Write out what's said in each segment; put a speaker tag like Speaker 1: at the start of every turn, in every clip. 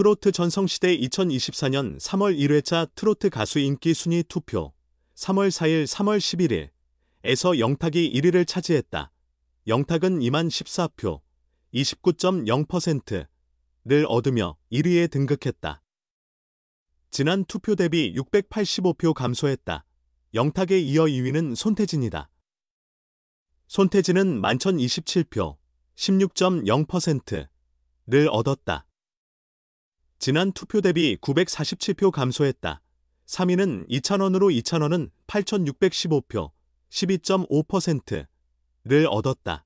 Speaker 1: 트로트 전성시대 2024년 3월 1회차 트로트 가수 인기 순위 투표 3월 4일 3월 11일에서 영탁이 1위를 차지했다. 영탁은 2만 14표 29.0%를 얻으며 1위에 등극했다. 지난 투표 대비 685표 감소했다. 영탁에 이어 2위는 손태진이다. 손태진은 11,027표 16.0%를 얻었다. 지난 투표 대비 947표 감소했다. 3위는 2,000원으로 2,000원은 8,615표, 12.5%를 얻었다.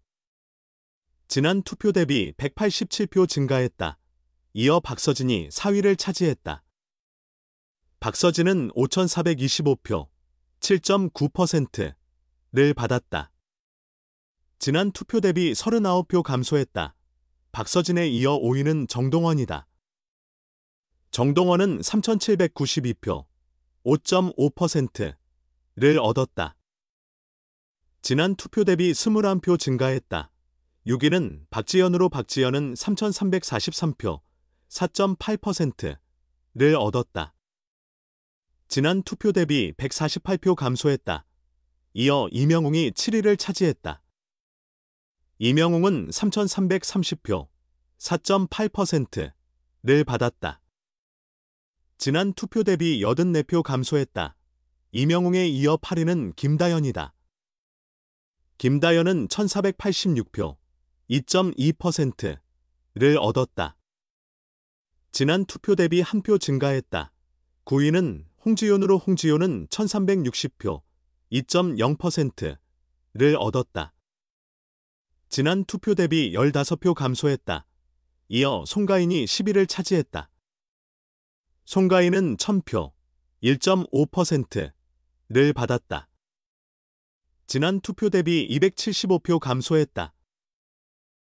Speaker 1: 지난 투표 대비 187표 증가했다. 이어 박서진이 4위를 차지했다. 박서진은 5,425표, 7.9%를 받았다. 지난 투표 대비 39표 감소했다. 박서진에 이어 5위는 정동원이다. 정동원은 3,792표, 5.5%를 얻었다. 지난 투표 대비 21표 증가했다. 6위는 박지연으로 박지연은 3,343표, 4.8%를 얻었다. 지난 투표 대비 148표 감소했다. 이어 이명웅이 7위를 차지했다. 이명웅은 3,330표, 4.8%를 받았다. 지난 투표 대비 84표 감소했다. 이명웅에 이어 8위는 김다연이다. 김다연은 1486표, 2.2%를 얻었다. 지난 투표 대비 한 표 증가했다. 9위는 홍지윤으로 홍지윤은 1360표, 2.0%를 얻었다. 지난 투표 대비 15표 감소했다. 이어 송가인이 10위를 차지했다. 송가인은 1000표, 1.5%를 받았다. 지난 투표 대비 275표 감소했다.